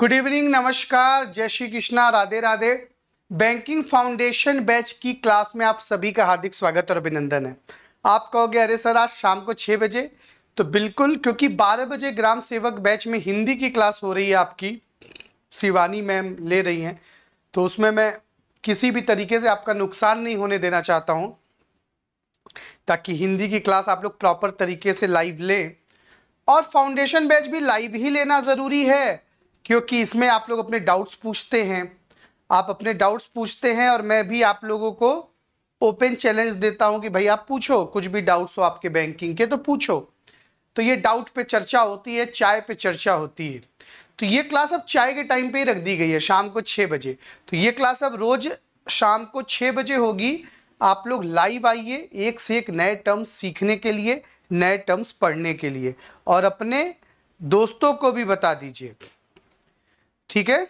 Good evening नमस्कार जय Shri Krishna Radhe Radhe banking foundation batch की क्लास में आप सभी का हार्दिक स्वागत और अभिनंदन है आप कहोगे अरे सर आज शाम को छः बजे तो बिल्कुल क्योंकि 12 बजे ग्राम सेवक बैच में हिंदी की क्लास हो रही है आपकी शिवानी मैम ले रही हैं तो उसमें मैं किसी भी तरीके से आपका नुकसान नहीं होने देना चाहता हूँ ताकि हिंदी की क्लास आप लोग प्रॉपर तरीके से लाइव लें और फाउंडेशन बैच भी लाइव ही लेना ज़रूरी है क्योंकि इसमें आप लोग अपने डाउट्स पूछते हैं आप अपने डाउट्स पूछते हैं और मैं भी आप लोगों को ओपन चैलेंज देता हूं कि भाई आप पूछो कुछ भी डाउट्स हो आपके बैंकिंग के तो पूछो तो ये डाउट पे चर्चा होती है चाय पे चर्चा होती है तो ये क्लास अब चाय के टाइम पे ही रख दी गई है शाम को छः बजे तो ये क्लास अब रोज़ शाम को छः बजे होगी आप लोग लाइव आइए एक से एक नए टर्म्स सीखने के लिए नए टर्म्स पढ़ने के लिए और अपने दोस्तों को भी बता दीजिए ठीक है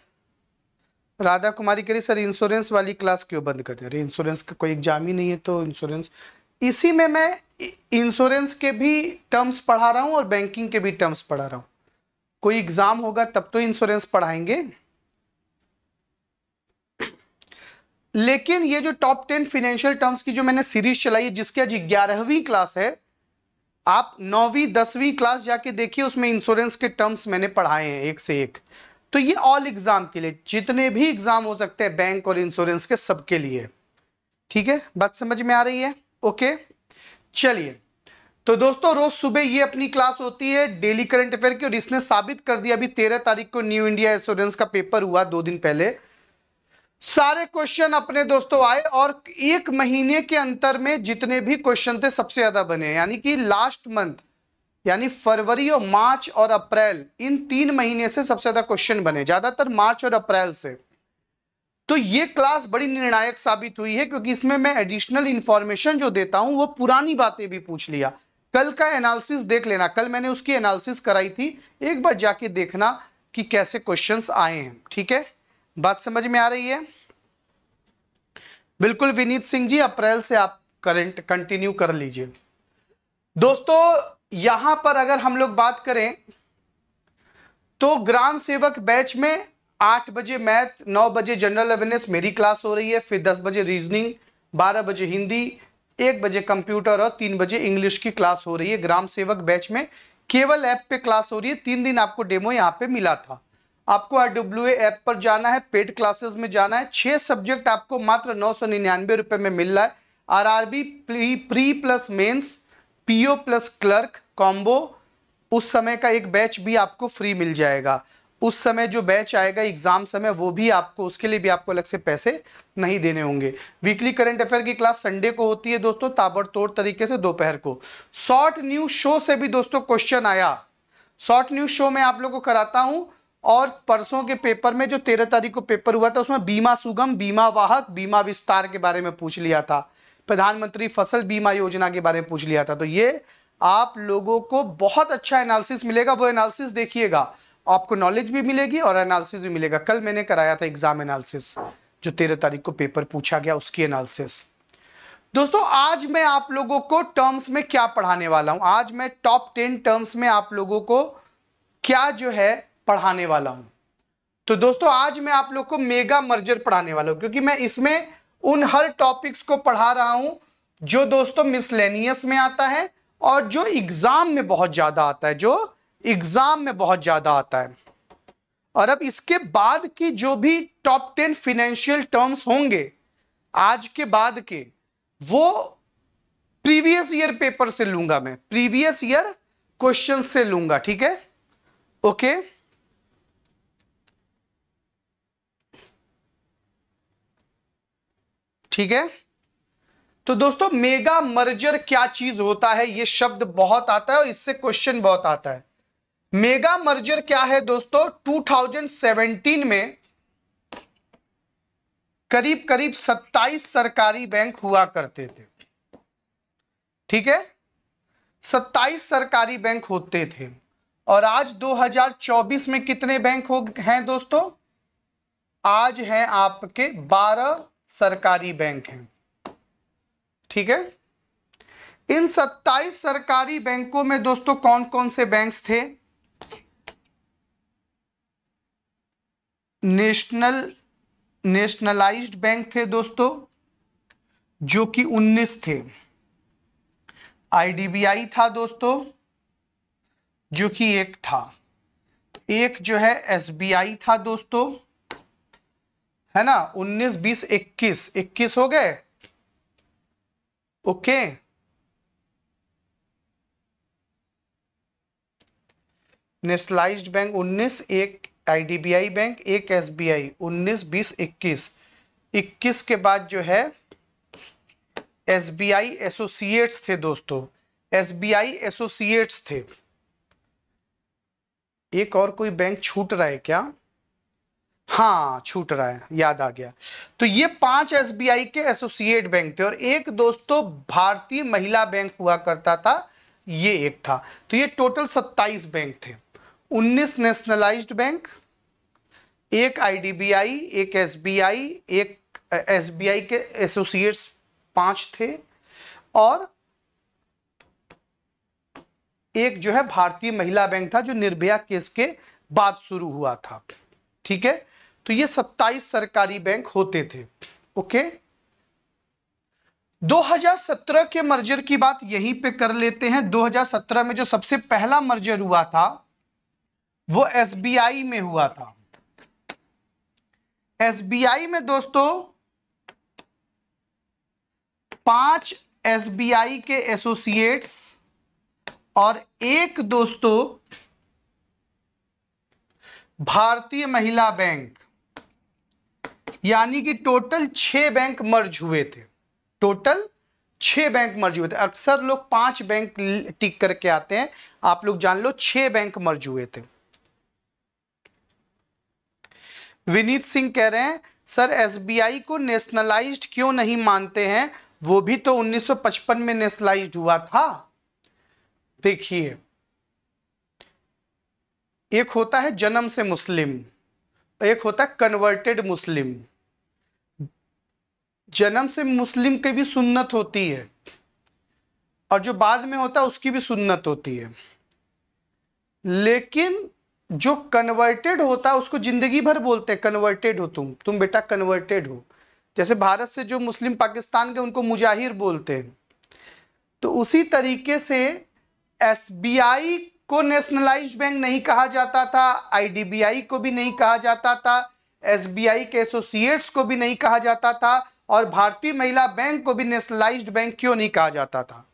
राधा कुमारी कह रही सर इंश्योरेंस वाली क्लास क्यों बंद कर दे रही इंश्योरेंस का कोई एग्जाम ही नहीं है तो इंश्योरेंस इसी में मैं इंश्योरेंस के भी टर्म्स पढ़ा रहा हूँ और बैंकिंग के भी टर्म्स पढ़ा रहा हूँ कोई एग्जाम होगा तब तो इंश्योरेंस पढ़ाएंगे लेकिन ये जो टॉप टेन फिनेंशियल टर्म्स की जो मैंने सीरीज चलाई है जिसकी आज ग्यारहवीं क्लास है आप नौवीं दसवीं क्लास जाके देखिए उसमें इंश्योरेंस के टर्म्स मैंने पढ़ाए हैं एक से एक तो ये ऑल एग्जाम के लिए जितने भी एग्जाम हो सकते हैं बैंक और इंश्योरेंस के सबके लिए ठीक है बात समझ में आ रही है ओके चलिए तो दोस्तों रोज सुबह ये अपनी क्लास होती है डेली करंट अफेयर की और इसने साबित कर दिया अभी तेरह तारीख को न्यू इंडिया इंश्योरेंस का पेपर हुआ दो दिन पहले सारे क्वेश्चन अपने दोस्तों आए और एक महीने के अंतर में जितने भी क्वेश्चन थे सबसे ज्यादा बने यानी कि लास्ट मंथ यानी फरवरी और मार्च और अप्रैल इन तीन महीने से सबसे ज्यादा क्वेश्चन बने ज्यादातर मार्च और अप्रैल से तो ये क्लास बड़ी निर्णायक साबित हुई है क्योंकि इसमें मैं एडिशनल इंफॉर्मेशन जो देता हूं वो पुरानी बातें भी पूछ लिया कल का एनालिसिस देख लेना कल मैंने उसकी एनालिसिस कराई थी एक बार जाके देखना कि कैसे क्वेश्चंस आए हैं ठीक है बात समझ में आ रही है बिल्कुल विनीत सिंह जी अप्रैल से आप करंट कंटिन्यू कर लीजिए दोस्तों यहां पर अगर हम लोग बात करें तो ग्राम सेवक बैच में आठ बजे मैथ नौ बजे जनरल अवेयरनेस मेरी क्लास हो रही है फिर दस बजे रीजनिंग बारह बजे हिंदी एक बजे कंप्यूटर और तीन बजे इंग्लिश की क्लास हो रही है ग्राम सेवक बैच में केवल ऐप पे क्लास हो रही है तीन दिन आपको डेमो यहाँ पे मिला था आपको आर डब्ल्यू ऐप पर जाना है पेड क्लासेस में जाना है छह सब्जेक्ट आपको मात्र नौ सौ निन्यानवे में मिल रहा है R R B pre plus mains PO plus clerk combo उस समय का एक बैच भी आपको फ्री मिल जाएगा उस समय जो बैच आएगा एग्जाम समय वो भी आपको उसके लिए भी आपको अलग से पैसे नहीं देने होंगे वीकली करंट अफेयर की क्लास संडे को होती है दोस्तों ताबड़तोड़ तरीके से दोपहर को शॉर्ट न्यूज शो से भी दोस्तों क्वेश्चन आया शॉर्ट न्यूज शो में आप लोग को कराता हूं और परसों के पेपर में जो तेरह तारीख को पेपर हुआ था उसमें बीमा सुगम बीमा वाहक बीमा विस्तार के बारे में पूछ लिया था प्रधानमंत्री फसल बीमा योजना के बारे में पूछ लिया था तो ये आप लोगों को बहुत अच्छा एनालिसिस मिलेगा वो एनालिसिस देखिएगा आपको नॉलेज भी मिलेगी और एनालिसिस भी मिलेगा कल मैंने कराया था एग्जाम एनालिसिस जो तेरह तारीख को पेपर पूछा गया उसकी एनालिसिस दोस्तों आज मैं आप लोगों को टर्म्स में क्या पढ़ाने वाला हूं आज मैं टॉप टेन टर्म्स में आप लोगों को क्या जो है पढ़ाने वाला हूं तो दोस्तों आज मैं आप लोग को मेगा मर्जर पढ़ाने वाला हूं क्योंकि मैं इसमें उन हर टॉपिक्स को पढ़ा रहा हूं जो दोस्तों मिसलेनियस में आता है और जो एग्ज़ाम में बहुत ज़्यादा आता है जो एग्ज़ाम में बहुत ज़्यादा आता है और अब इसके बाद के जो भी टॉप टेन फिनेंशियल टर्म्स होंगे आज के बाद के वो प्रीवियस ईयर पेपर से लूंगा मैं प्रीवियस ईयर क्वेश्चन से लूंगा ठीक है ओके okay? ठीक है तो दोस्तों मेगा मर्जर क्या चीज होता है ये शब्द बहुत आता है और इससे क्वेश्चन बहुत आता है मेगा मर्जर क्या है दोस्तों 2017 में करीब करीब 27 सरकारी बैंक हुआ करते थे ठीक है 27 सरकारी बैंक होते थे और आज 2024 में कितने बैंक हो हैं दोस्तों आज हैं आपके सरकारी बैंक हैं ठीक है इन 27 सरकारी बैंकों में दोस्तों कौन कौन से बैंक्स थे नेशनल नेशनलाइज्ड बैंक थे दोस्तों जो कि 19 थे आईडीबीआई था दोस्तों जो कि एक था एक जो है एसबीआई था दोस्तों है ना 19 20 21 21 हो गए ओके नेशनलाइज बैंक 19 एक आईडीबीआई बैंक एक एसबीआई 19 20 21 21 के बाद जो है एसबीआई एसोसिएट्स थे दोस्तों एसबीआई एसोसिएट्स थे एक और कोई बैंक छूट रहा है क्या हाँ छूट रहा है याद आ गया तो ये पांच एसबीआई के एसोसिएट बैंक थे और एक दोस्तों तो भारतीय महिला बैंक हुआ करता था ये एक था तो ये टोटल सत्ताईस बैंक थे उन्नीस नेशनलाइज्ड बैंक एक आईडीबीआई एक एसबीआई एक एसबीआई के एसोसिएट्स पांच थे और एक जो है भारतीय महिला बैंक था जो निर्भया केस के बाद शुरू हुआ था ठीक है तो ये 27 सरकारी बैंक होते थे ओके 2017 के मर्जर की बात यहीं पे कर लेते हैं 2017 में जो सबसे पहला मर्जर हुआ था वो एसबीआई में हुआ था एसबीआई में दोस्तों पांच एसबीआई के एसोसिएट्स और एक दोस्तों भारतीय महिला बैंक यानी कि टोटल छह बैंक मर्ज हुए थे टोटल छह बैंक मर्ज हुए थे अक्सर लोग पांच बैंक टिक करके आते हैं आप लोग जान लो छह बैंक मर्ज हुए थे विनीत सिंह कह रहे हैं सर एसबीआई को नेशनलाइज्ड क्यों नहीं मानते हैं वो भी तो 1955 में नेशनलाइज्ड हुआ था देखिए एक होता है जन्म से मुस्लिम एक होता है कन्वर्टेड मुस्लिम जन्म से मुस्लिम की भी सुन्नत होती है और जो बाद में होता है उसकी भी सुन्नत होती है लेकिन जो कन्वर्टेड होता है उसको जिंदगी भर बोलते हैं कन्वर्टेड हो तुम तुम बेटा कन्वर्टेड हो जैसे भारत से जो मुस्लिम पाकिस्तान के उनको मुजाहिर बोलते हैं तो उसी तरीके से एसबीआई को नेशनलाइज बैंक नहीं कहा जाता था आईडीबीआई को भी नहीं कहा जाता था एसबीआई के एसोसिएट्स को भी नहीं कहा जाता था और भारतीय महिला बैंक को भी नेशनलाइज्ड बैंक क्यों नहीं कहा जाता था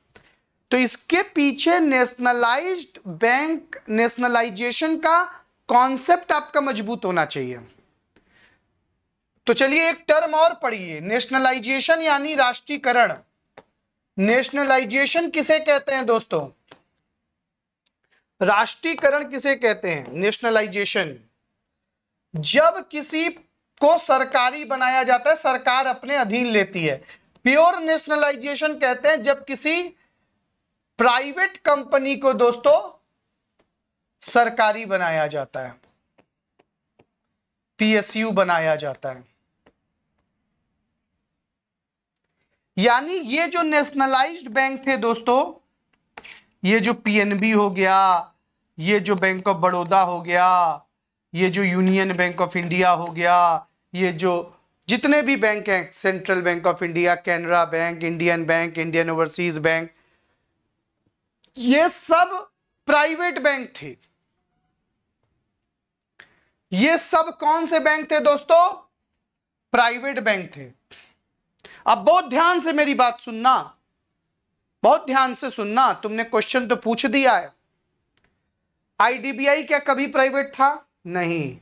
तो इसके पीछे नेशनलाइज्ड बैंक नेशनलाइजेशन का कॉन्सेप्ट आपका मजबूत होना चाहिए तो चलिए एक टर्म और पढ़िए नेशनलाइजेशन यानी राष्ट्रीयकरण नेशनलाइजेशन किसे कहते हैं दोस्तों राष्ट्रीयकरण किसे कहते हैं नेशनलाइजेशन जब किसी को सरकारी बनाया जाता है सरकार अपने अधीन लेती है प्योर नेशनलाइजेशन कहते हैं जब किसी प्राइवेट कंपनी को दोस्तों सरकारी बनाया जाता है पीएसयू बनाया जाता है यानी ये जो नेशनलाइज्ड बैंक थे दोस्तों ये जो पीएनबी हो गया ये जो बैंक ऑफ बड़ौदा हो गया ये जो यूनियन बैंक ऑफ इंडिया हो गया ये जो जितने भी बैंक हैं central bank of India Canara bank Indian bank Indian overseas bank ये सब प्राइवेट बैंक थे ये सब कौन से बैंक थे दोस्तों प्राइवेट बैंक थे अब बहुत ध्यान से मेरी बात सुनना बहुत ध्यान से सुनना तुमने क्वेश्चन तो पूछ दिया है आईडीबीआई क्या कभी प्राइवेट था नहीं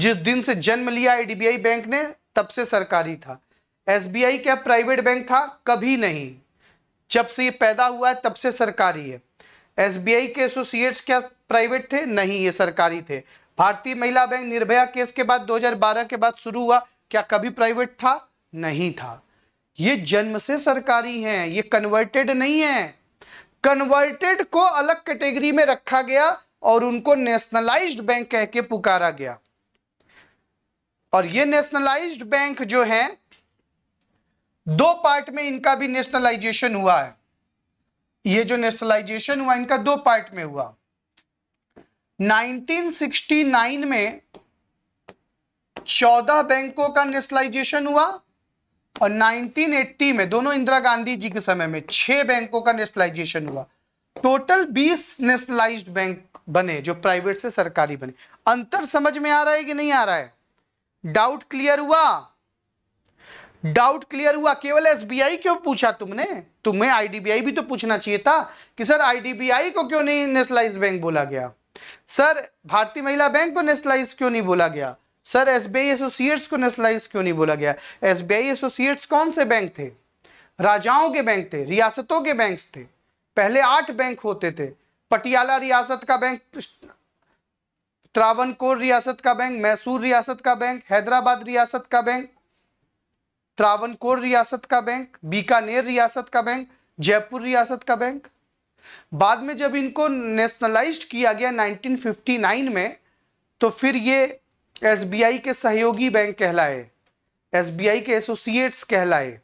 जिस दिन से जन्म लिया आईडीबीआई बैंक ने तब से सरकारी था एसबीआई क्या प्राइवेट बैंक था कभी नहीं जब से ये पैदा हुआ है तब से सरकारी है एसबीआई के एसोसिएट्स क्या प्राइवेट थे नहीं ये सरकारी थे भारतीय महिला बैंक निर्भया केस के बाद 2012 के बाद शुरू हुआ क्या कभी प्राइवेट था नहीं था ये जन्म से सरकारी हैं ये कन्वर्टेड नहीं है कन्वर्टेड को अलग कैटेगरी में रखा गया और उनको नेशनलाइज्ड बैंक कह के पुकारा गया और ये नेशनलाइज्ड बैंक जो है दो पार्ट में इनका भी नेशनलाइजेशन हुआ है ये जो नेशनलाइजेशन हुआ इनका दो पार्ट में हुआ 1969 में 14 बैंकों का नेशनलाइजेशन हुआ और 1980 में दोनों इंदिरा गांधी जी के समय में छह बैंकों का नेशनलाइजेशन हुआ टोटल 20 नेशनलाइज्ड बैंक बने जो प्राइवेट से सरकारी बने अंतर समझ में आ रहा है कि नहीं आ रहा है डाउट क्लियर हुआ डाउट क्लियर हुआ केवल एसबीआई क्यों पूछा तुमने तुम्हें आईडीबीआई भी तो पूछना चाहिए था कि सर आईडीबीआई को क्यों नहीं नेशनलाइज बैंक बोला गया सर भारतीय महिला बैंक को नेशनलाइज क्यों नहीं बोला गया सर एसबीआई एसोसिएट्स को नेशनलाइज क्यों नहीं बोला गया एसबीआई एसोसिएट्स कौन से बैंक थे राजाओं के बैंक थे रियासतों के बैंक थे पहले आठ बैंक होते थे पटियाला रियासत का बैंक त्रावणकोर रियासत का बैंक मैसूर रियासत का बैंक हैदराबाद रियासत का बैंक त्रावणकोर रियासत का बैंक बीकानेर रियासत का बैंक जयपुर रियासत का बैंक बाद में जब इनको नेशनलाइज किया गया 1959 में तो फिर ये एसबीआई के सहयोगी बैंक कहलाए एसबीआई के एसोसिएट्स कहलाए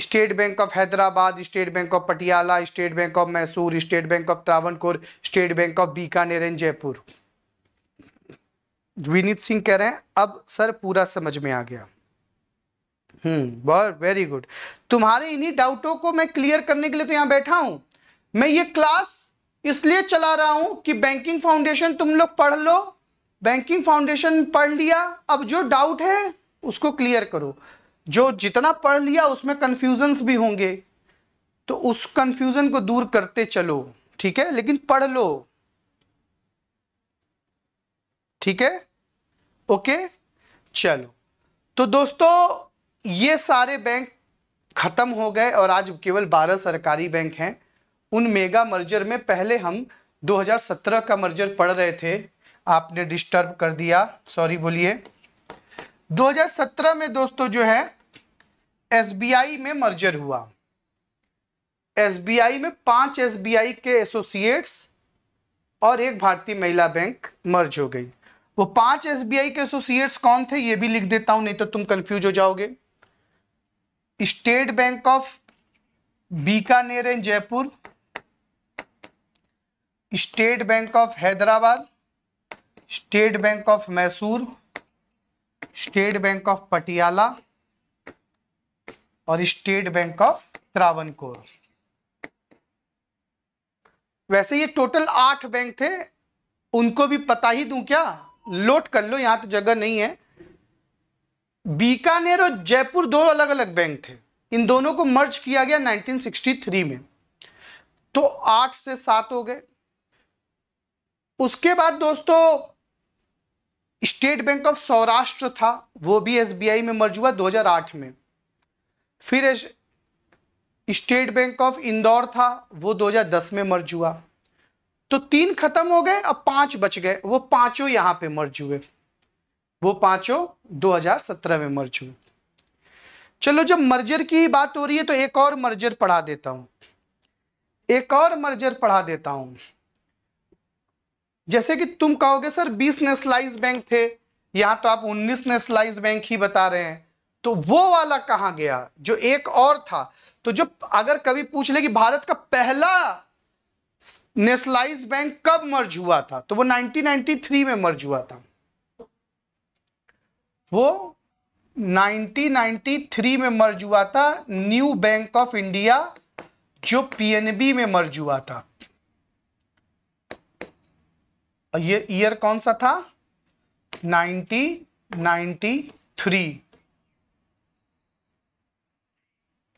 state bank of Hyderabad state bank of Patiala state bank of Mysore state bank of Travancore state bank of Bikaner and Jaipur Vineet Singh कह रहे हैं अब सर पूरा समझ में आ गया हम्म बहुत वेरी गुड तुम्हारे इन्हीं डाउटों को मैं क्लियर करने के लिए तो यहां बैठा हूं मैं ये क्लास इसलिए चला रहा हूं कि बैंकिंग फाउंडेशन तुम लोग पढ़ लो बैंकिंग फाउंडेशन पढ़ लिया अब जो डाउट है उसको क्लियर करो जो जितना पढ़ लिया उसमें कन्फ्यूजन्स भी होंगे तो उस कन्फ्यूजन को दूर करते चलो ठीक है लेकिन पढ़ लो ठीक है ओके चलो तो दोस्तों ये सारे बैंक ख़त्म हो गए और आज केवल 12 सरकारी बैंक हैं उन मेगा मर्जर में पहले हम 2017 का मर्जर पढ़ रहे थे आपने डिस्टर्ब कर दिया सॉरी बोलिए 2017 में दोस्तों जो है एसबीआई में मर्जर हुआ एसबीआई में पांच एसबीआई के एसोसिएट्स और एक भारतीय महिला बैंक मर्ज हो गई वो पांच एसबीआई के एसोसिएट्स कौन थे ये भी लिख देता हूं नहीं तो तुम कंफ्यूज हो जाओगे state bank of Bikaner and Jaipur state bank of Hyderabad state bank of Mysore state bank of Patiala और स्टेट बैंक ऑफ त्रावनकोर वैसे ये टोटल आठ बैंक थे उनको भी पता ही दूं क्या लोट कर लो यहां तो जगह नहीं है बीकानेर और जयपुर दो अलग अलग बैंक थे इन दोनों को मर्ज किया गया 1963 में तो आठ से सात हो गए उसके बाद दोस्तों स्टेट बैंक ऑफ सौराष्ट्र था वो भी एसबीआई में मर्ज हुआ 2008 में फिर स्टेट बैंक ऑफ इंदौर था वो 2010 में मर्ज हुआ तो तीन खत्म हो गए अब पांच बच गए वो पांचों यहां पे मर्ज हुए वो पांचों 2017 में मर्ज हुए चलो जब मर्जर की बात हो रही है तो एक और मर्जर पढ़ा देता हूं एक और मर्जर पढ़ा देता हूं जैसे कि तुम कहोगे सर 20 नेशनलाइज बैंक थे यहां तो आप 19 नेशनलाइज बैंक ही बता रहे हैं तो वो वाला कहां गया जो एक और था तो जो अगर कभी पूछ ले कि भारत का पहला नेशनलाइज बैंक कब मर्ज हुआ था तो वो 1993 में मर्ज हुआ था वो 1993 में मर्ज हुआ था न्यू बैंक ऑफ इंडिया जो पीएनबी में मर्ज हुआ था ये ईयर कौन सा था 1993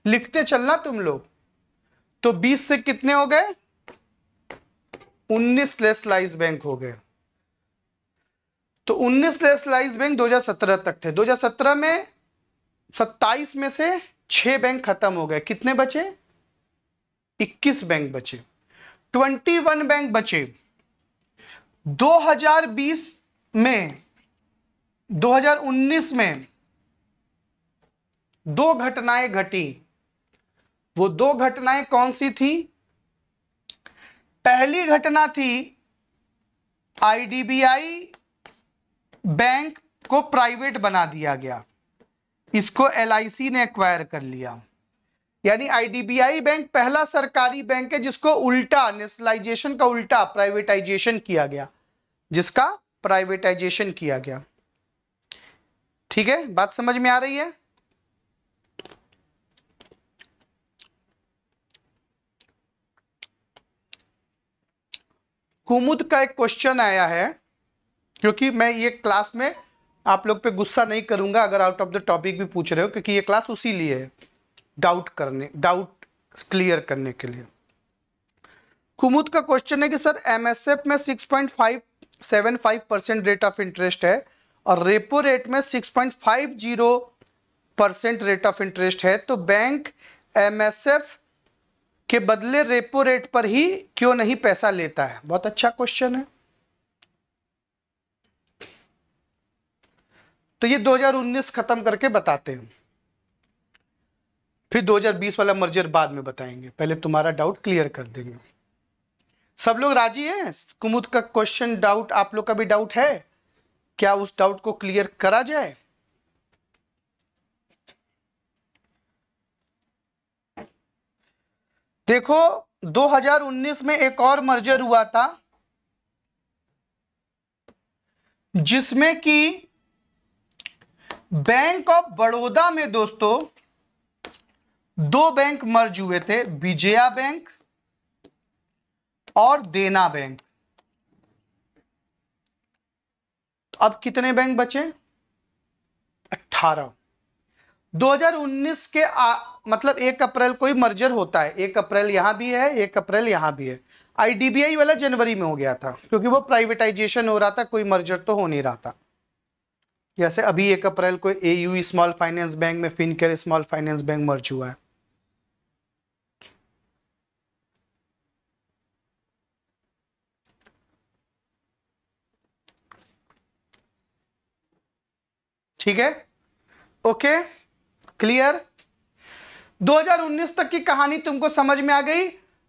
लिखते चलना तुम लोग तो 20 से कितने हो गए 19 लेस लाइज बैंक हो गए तो 19 लेस लाइज बैंक 2017 तक थे 2017 में 27 में से 6 बैंक खत्म हो गए कितने बचे 21 बैंक बचे 21 बैंक बचे 2020 में 2019 में दो घटनाएं घटी वो दो घटनाएं कौन सी थी पहली घटना थी आईडीबीआई बैंक को प्राइवेट बना दिया गया इसको एलआईसी ने एक्वायर कर लिया यानी आईडीबीआई बैंक पहला सरकारी बैंक है जिसको उल्टा नेशनलाइजेशन का उल्टा प्राइवेटाइजेशन किया गया जिसका प्राइवेटाइजेशन किया गया ठीक है बात समझ में आ रही है कुमुद का एक क्वेश्चन आया है क्योंकि मैं ये क्लास में आप लोग पे गुस्सा नहीं करूंगा अगर आउट ऑफ द टॉपिक भी पूछ रहे हो क्योंकि ये क्लास उसी लिए है डाउट करने डाउट क्लियर करने के लिए कुमुद का क्वेश्चन है कि सर एमएसएफ में 6.575 परसेंट रेट ऑफ इंटरेस्ट है और रेपो रेट में 6.50 परसेंट रेट ऑफ इंटरेस्ट है तो बैंक एमएसएफ के बदले रेपो रेट पर ही क्यों नहीं पैसा लेता है बहुत अच्छा क्वेश्चन है तो ये 2019 खत्म करके बताते हैं फिर 2020 वाला मर्जर बाद में बताएंगे पहले तुम्हारा डाउट क्लियर कर देंगे सब लोग राजी हैं कुमुद का क्वेश्चन डाउट आप लोग का भी डाउट है क्या उस डाउट को क्लियर करा जाए देखो 2019 में एक और मर्जर हुआ था जिसमें कि बैंक ऑफ बड़ौदा में दोस्तों दो बैंक मर्ज हुए थे विजया बैंक और देना बैंक तो अब कितने बैंक बचे 18 2019 के आ, मतलब एक अप्रैल कोई मर्जर होता है एक अप्रैल यहाँ भी है एक अप्रैल यहाँ भी है आईडीबीआई वाला जनवरी में हो गया था क्योंकि वो प्राइवेटाइजेशन हो रहा था कोई मर्जर तो हो नहीं रहा था जैसे अभी एक अप्रैल को A U small finance bank में Fincare small finance bank merge हुआ है ठीक है ओके क्लियर 2019 तक की कहानी तुमको समझ में आ गई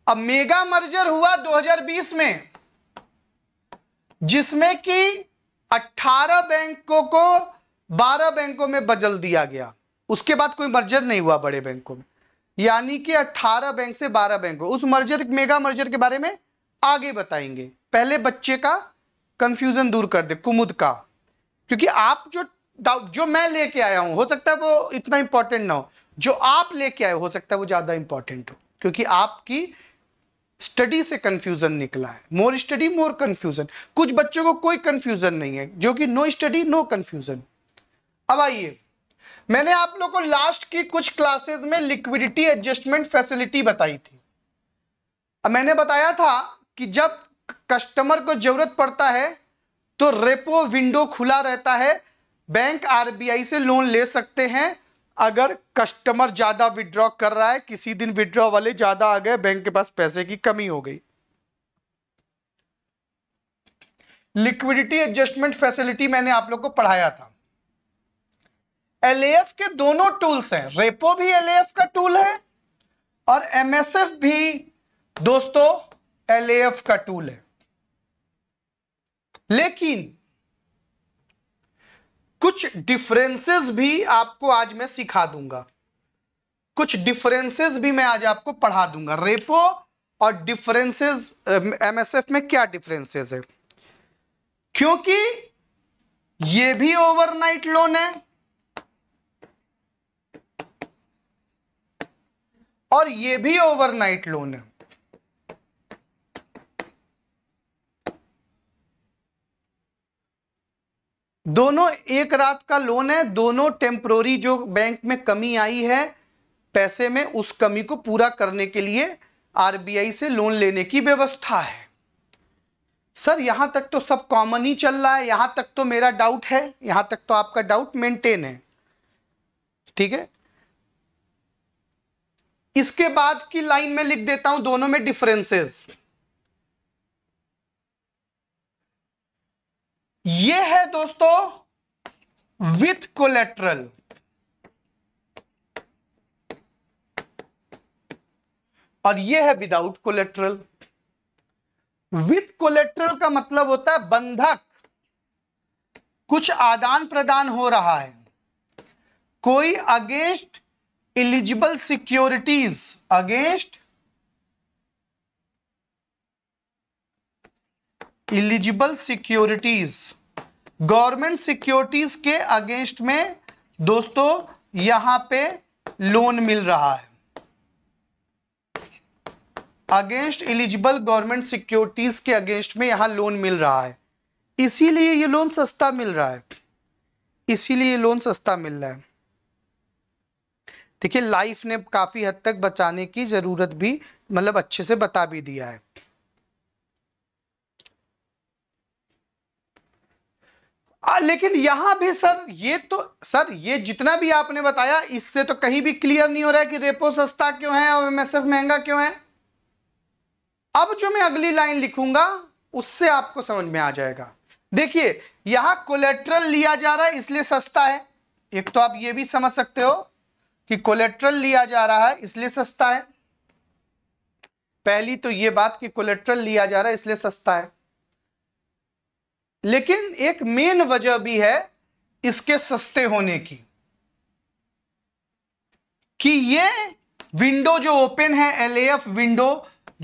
अब मेगा मर्जर हुआ 2020 में जिसमें कि 18 बैंकों को 12 बैंकों में बदल दिया गया उसके बाद कोई मर्जर नहीं हुआ बड़े बैंकों में यानी कि 18 बैंक से 12 बैंकों उस मर्जर मेगा मर्जर के बारे में आगे बताएंगे पहले बच्चे का कंफ्यूजन दूर कर दे कुमुद का क्योंकि आप जो डाउट जो मैं लेके आया हूं हो सकता है वो इतना इंपॉर्टेंट ना हो जो आप लेके आए हो सकता है वो ज़्यादा इंपॉर्टेंट हो क्योंकि आपकी स्टडी से कंफ्यूजन निकला है मोर स्टडी मोर कंफ्यूजन कुछ बच्चों को कोई कंफ्यूजन नहीं है जो कि नो स्टडी नो कंफ्यूजन अब आइए मैंने आप लोगों को लास्ट की कुछ क्लासेस में लिक्विडिटी एडजस्टमेंट फैसिलिटी बताई थी अब मैंने बताया था कि जब कस्टमर को जरूरत पड़ता है तो रेपो विंडो खुला रहता है बैंक आरबीआई से लोन ले सकते हैं अगर कस्टमर ज़्यादा विड्रॉ कर रहा है किसी दिन विड्रॉ वाले ज़्यादा आ गए बैंक के पास पैसे की कमी हो गई लिक्विडिटी एडजस्टमेंट फैसिलिटी मैंने आप लोग को पढ़ाया था एलएएफ के दोनों टूल्स हैं रेपो भी एलएएफ का टूल है और एमएसएफ भी दोस्तों एलएएफ का टूल है लेकिन कुछ डिफरेंसेस भी आपको आज मैं सिखा दूंगा कुछ डिफरेंसेस भी मैं आज आपको पढ़ा दूंगा रेपो और डिफरेंसेस एमएसएफ में क्या डिफरेंसेस है क्योंकि ये भी ओवरनाइट लोन है और ये भी ओवरनाइट लोन है दोनों एक रात का लोन है दोनों टेम्प्रोरी जो बैंक में कमी आई है पैसे में उस कमी को पूरा करने के लिए आरबीआई से लोन लेने की व्यवस्था है सर यहां तक तो सब कॉमन ही चल रहा है यहां तक तो मेरा डाउट है यहां तक तो आपका डाउट मेंटेन है ठीक है इसके बाद की लाइन में लिख देता हूं दोनों में डिफरेंसेस ये है दोस्तों विथ कोलेट्रल और ये है विदाउट कोलेट्रल विथ कोलेट्रल का मतलब होता है बंधक कुछ आदान प्रदान हो रहा है कोई against eligible securities against eligible securities government securities के अगेंस्ट में दोस्तों यहां पे लोन मिल रहा है अगेंस्ट इलिजिबल गवर्नमेंट सिक्योरिटीज के अगेंस्ट में यहां लोन मिल रहा है इसीलिए ये लोन सस्ता मिल रहा है इसीलिए लोन सस्ता मिल रहा है देखिए लाइफ ने काफ़ी हद तक बचाने की ज़रूरत भी मतलब अच्छे से बता भी दिया है आ, लेकिन यहां भी सर ये तो सर ये जितना भी आपने बताया इससे तो कहीं भी क्लियर नहीं हो रहा है कि रेपो सस्ता क्यों है और एमएसएफ महंगा क्यों है अब जो मैं अगली लाइन लिखूंगा उससे आपको समझ में आ जाएगा देखिए यहां कोलेट्रल लिया जा रहा है इसलिए सस्ता है एक तो आप ये भी समझ सकते हो कि कोलेट्रल लिया जा रहा है इसलिए सस्ता है पहली तो ये बात कि कोलेट्रल लिया जा रहा है इसलिए सस्ता है लेकिन एक मेन वजह भी है इसके सस्ते होने की कि ये विंडो जो ओपन है एलएएफ विंडो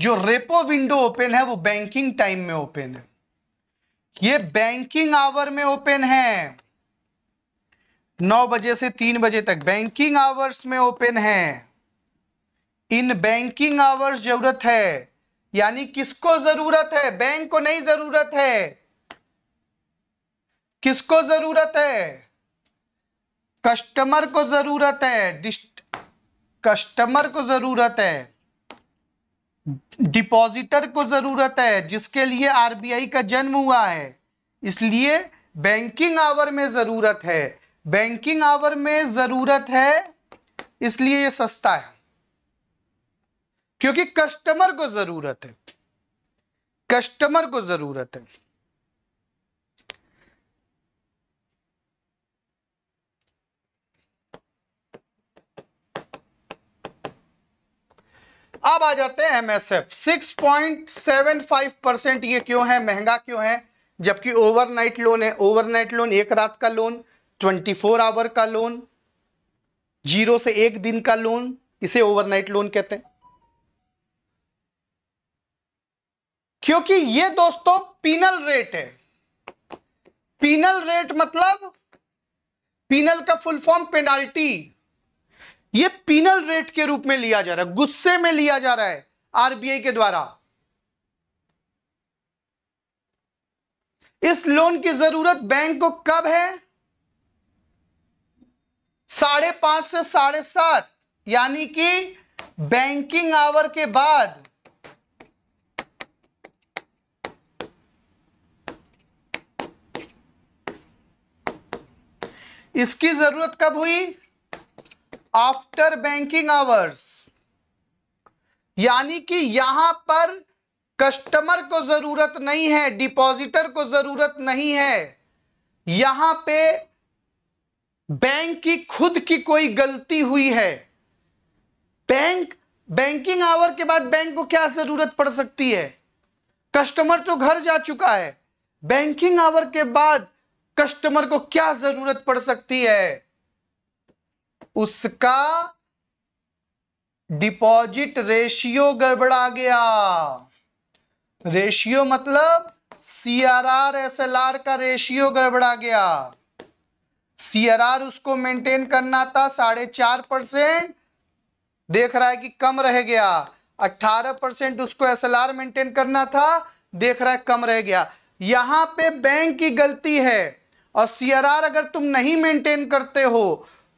जो रेपो विंडो ओपन है वो बैंकिंग टाइम में ओपन है ये बैंकिंग आवर में ओपन है नौ बजे से तीन बजे तक बैंकिंग आवर्स में ओपन है इन बैंकिंग आवर्स जरूरत है यानी किसको जरूरत है बैंक को नहीं जरूरत है किसको जरूरत है कस्टमर को जरूरत है कस्टमर को जरूरत है डिपॉजिटर को जरूरत है जिसके लिए आरबीआई का जन्म हुआ है इसलिए बैंकिंग आवर में जरूरत है बैंकिंग आवर में जरूरत है इसलिए ये सस्ता है क्योंकि कस्टमर को जरूरत है कस्टमर को जरूरत है अब आ जाते हैं एमएसएफ 6.75 परसेंट ये क्यों है महंगा क्यों है जबकि ओवरनाइट लोन है ओवरनाइट लोन एक रात का लोन 24 आवर का लोन जीरो से एक दिन का लोन इसे ओवरनाइट लोन कहते हैं क्योंकि ये दोस्तों पीनल रेट है पीनल रेट मतलब पीनल का फुल फॉर्म पेनाल्टी ये पीनल रेट के रूप में लिया जा रहा है गुस्से में लिया जा रहा है आरबीआई के द्वारा इस लोन की जरूरत बैंक को कब है साढ़े पांच से साढ़े सात यानी कि बैंकिंग आवर के बाद इसकी जरूरत कब हुई आफ्टर बैंकिंग आवर्स यानी कि यहां पर कस्टमर को जरूरत नहीं है डिपॉजिटर को जरूरत नहीं है यहां पे बैंक की खुद की कोई गलती हुई है बैंक बैंकिंग आवर के बाद बैंक को क्या जरूरत पड़ सकती है कस्टमर तो घर जा चुका है बैंकिंग आवर के बाद कस्टमर को क्या जरूरत पड़ सकती है उसका डिपॉजिट रेशियो गड़बड़ा गया रेशियो मतलब C R R S L R का रेशियो गड़बड़ा गया सी आर आर उसको मेंटेन करना था साढ़े चार परसेंट देख रहा है कि कम रह गया अट्ठारह परसेंट उसको एस एल आर मेंटेन करना था देख रहा है कम रह गया यहां पे बैंक की गलती है और सी आर आर अगर तुम नहीं मेंटेन करते हो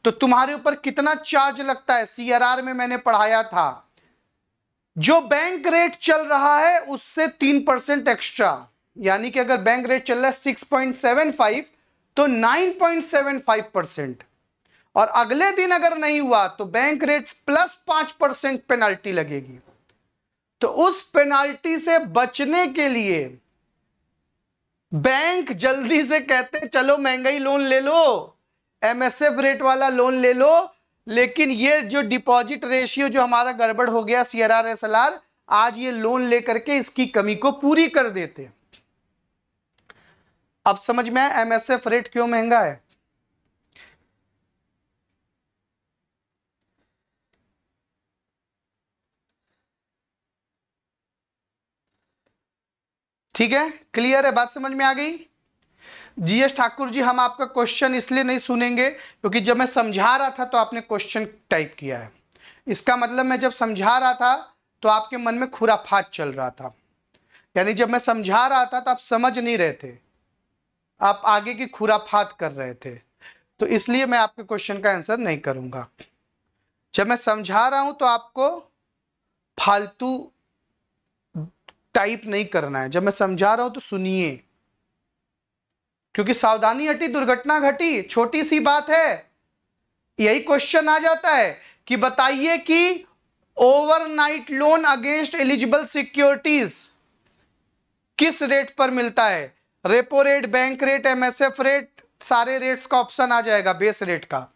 तो तुम्हारे ऊपर कितना चार्ज लगता है सीआरआर में मैंने पढ़ाया था जो बैंक रेट चल रहा है उससे तीन परसेंट एक्स्ट्रा यानी कि अगर बैंक रेट चल रहा है सिक्स पॉइंट सेवन फाइव तो nine point seven five percent और अगले दिन अगर नहीं हुआ तो बैंक रेट प्लस पांच परसेंट पेनाल्टी लगेगी तो उस पेनाल्टी से बचने के लिए बैंक जल्दी से कहते चलो महंगाई लोन ले लो एमएसएफ रेट वाला लोन ले लो लेकिन ये जो डिपॉजिट रेशियो जो हमारा गड़बड़ हो गया C R S L R आज ये लोन लेकर के इसकी कमी को पूरी कर देते अब समझ में आया एमएसएफ रेट क्यों महंगा है ठीक है क्लियर है बात समझ में आ गई जीएस ठाकुर जी हम आपका क्वेश्चन इसलिए नहीं सुनेंगे क्योंकि जब मैं समझा रहा था तो आपने क्वेश्चन टाइप किया है इसका मतलब मैं जब समझा रहा था तो आपके मन में खुराफात चल रहा था यानी जब मैं समझा रहा था तो आप समझ नहीं रहे थे आप आगे की खुराफात कर रहे थे तो इसलिए मैं आपके क्वेश्चन का आंसर नहीं करूंगा जब मैं समझा रहा हूं तो आपको फालतू टाइप नहीं करना है जब मैं समझा रहा हूं तो सुनिए क्योंकि सावधानी हटी दुर्घटना घटी छोटी सी बात है यही क्वेश्चन आ जाता है कि बताइए कि overnight loan against eligible securities किस रेट पर मिलता है repo rate bank rate MSF rate सारे रेट्स का ऑप्शन आ जाएगा बेस रेट का